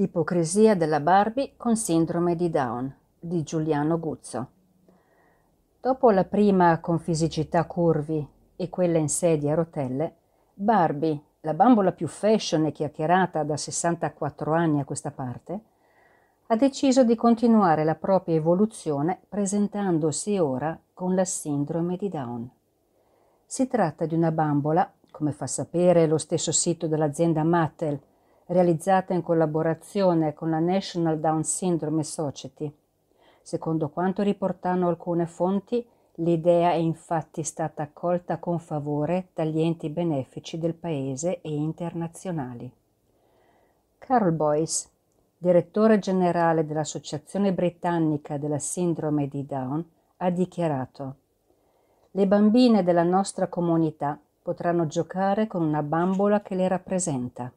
L'ipocrisia della Barbie con sindrome di Down di Giuliano Guzzo. Dopo la prima con fisicità curvi e quella in sedia a rotelle, Barbie, la bambola più fashion e chiacchierata da 64 anni a questa parte, ha deciso di continuare la propria evoluzione presentandosi ora con la sindrome di Down. Si tratta di una bambola, come fa sapere lo stesso sito dell'azienda Mattel, realizzata in collaborazione con la National Down Syndrome Society. Secondo quanto riportano alcune fonti, l'idea è infatti stata accolta con favore dagli enti benefici del paese e internazionali. Carl Boyce, direttore generale dell'Associazione Britannica della Sindrome di Down, ha dichiarato Le bambine della nostra comunità potranno giocare con una bambola che le rappresenta.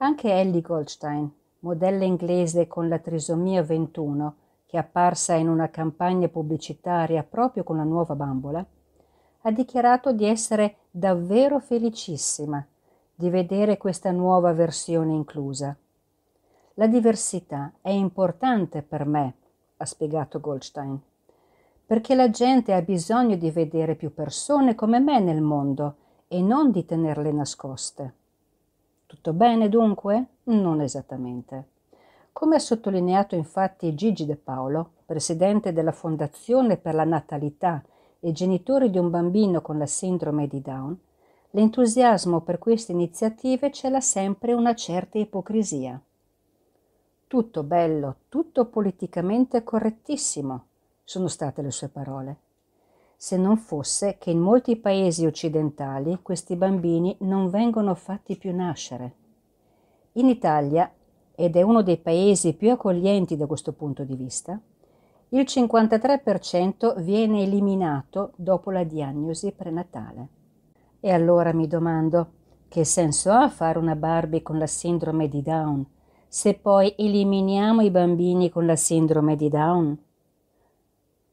Anche Ellie Goldstein, modella inglese con la trisomia 21, che è apparsa in una campagna pubblicitaria proprio con la nuova bambola, ha dichiarato di essere davvero felicissima di vedere questa nuova versione inclusa. La diversità è importante per me, ha spiegato Goldstein, perché la gente ha bisogno di vedere più persone come me nel mondo e non di tenerle nascoste. Tutto bene dunque? Non esattamente. Come ha sottolineato infatti Gigi De Paolo, presidente della Fondazione per la Natalità e genitore di un bambino con la sindrome di Down, l'entusiasmo per queste iniziative cela sempre una certa ipocrisia. Tutto bello, tutto politicamente correttissimo, sono state le sue parole se non fosse che in molti paesi occidentali questi bambini non vengono fatti più nascere. In Italia, ed è uno dei paesi più accoglienti da questo punto di vista, il 53% viene eliminato dopo la diagnosi prenatale. E allora mi domando, che senso ha fare una Barbie con la sindrome di Down se poi eliminiamo i bambini con la sindrome di Down?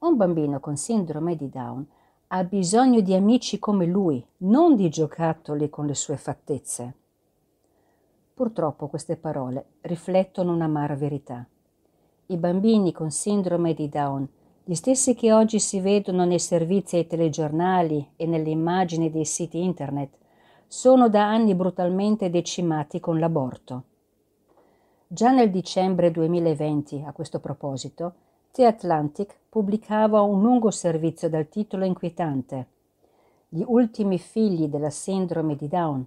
Un bambino con sindrome di Down ha bisogno di amici come lui, non di giocattoli con le sue fattezze. Purtroppo queste parole riflettono un'amara verità. I bambini con sindrome di Down, gli stessi che oggi si vedono nei servizi ai telegiornali e nelle immagini dei siti internet, sono da anni brutalmente decimati con l'aborto. Già nel dicembre 2020, a questo proposito, The Atlantic pubblicava un lungo servizio dal titolo inquietante Gli ultimi figli della sindrome di Down.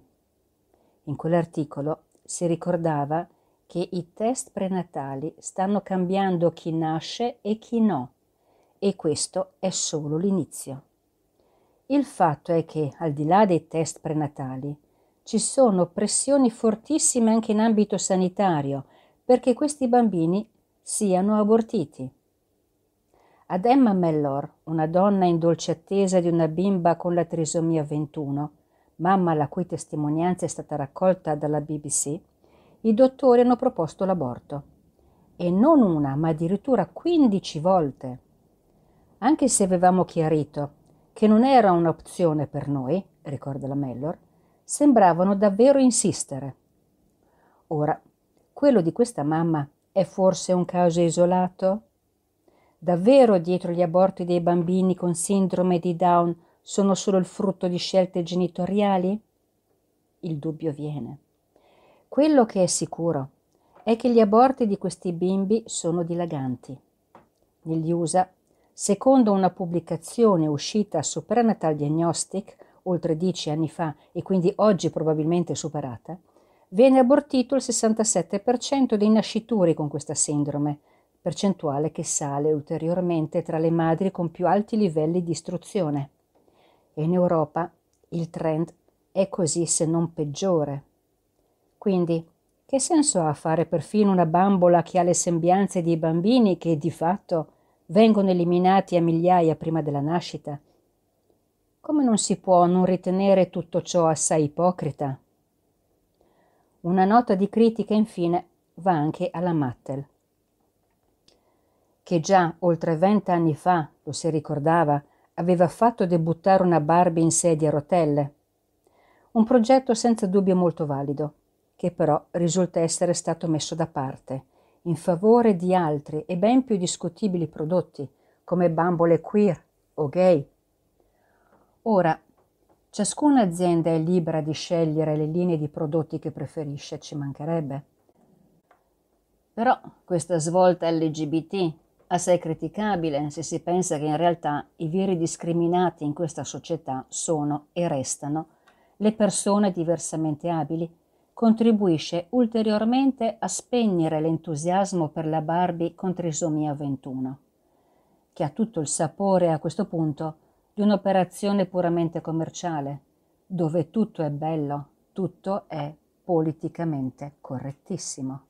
In quell'articolo si ricordava che i test prenatali stanno cambiando chi nasce e chi no, e questo è solo l'inizio. Il fatto è che, al di là dei test prenatali, ci sono pressioni fortissime anche in ambito sanitario perché questi bambini siano abortiti ad Emma Mellor, una donna in dolce attesa di una bimba con la trisomia 21, mamma la cui testimonianza è stata raccolta dalla BBC, i dottori hanno proposto l'aborto. E non una, ma addirittura 15 volte. Anche se avevamo chiarito che non era un'opzione per noi, ricorda la Mellor, sembravano davvero insistere. Ora, quello di questa mamma è forse un caso isolato? Davvero dietro gli aborti dei bambini con sindrome di Down sono solo il frutto di scelte genitoriali? Il dubbio viene. Quello che è sicuro è che gli aborti di questi bimbi sono dilaganti. Negli USA, secondo una pubblicazione uscita su Prenatal Diagnostic oltre dieci anni fa e quindi oggi probabilmente superata, viene abortito il 67% dei nascituri con questa sindrome, percentuale che sale ulteriormente tra le madri con più alti livelli di istruzione. E in Europa il trend è così se non peggiore. Quindi, che senso ha fare perfino una bambola che ha le sembianze di bambini che di fatto vengono eliminati a migliaia prima della nascita? Come non si può non ritenere tutto ciò assai ipocrita? Una nota di critica infine va anche alla Mattel che già oltre vent'anni fa, lo si ricordava, aveva fatto debuttare una Barbie in sedia a rotelle. Un progetto senza dubbio molto valido, che però risulta essere stato messo da parte, in favore di altri e ben più discutibili prodotti, come bambole queer o gay. Ora, ciascuna azienda è libera di scegliere le linee di prodotti che preferisce, ci mancherebbe. Però questa svolta LGBT assai criticabile se si pensa che in realtà i veri discriminati in questa società sono e restano le persone diversamente abili, contribuisce ulteriormente a spegnere l'entusiasmo per la Barbie con trisomia 21, che ha tutto il sapore a questo punto di un'operazione puramente commerciale, dove tutto è bello, tutto è politicamente correttissimo.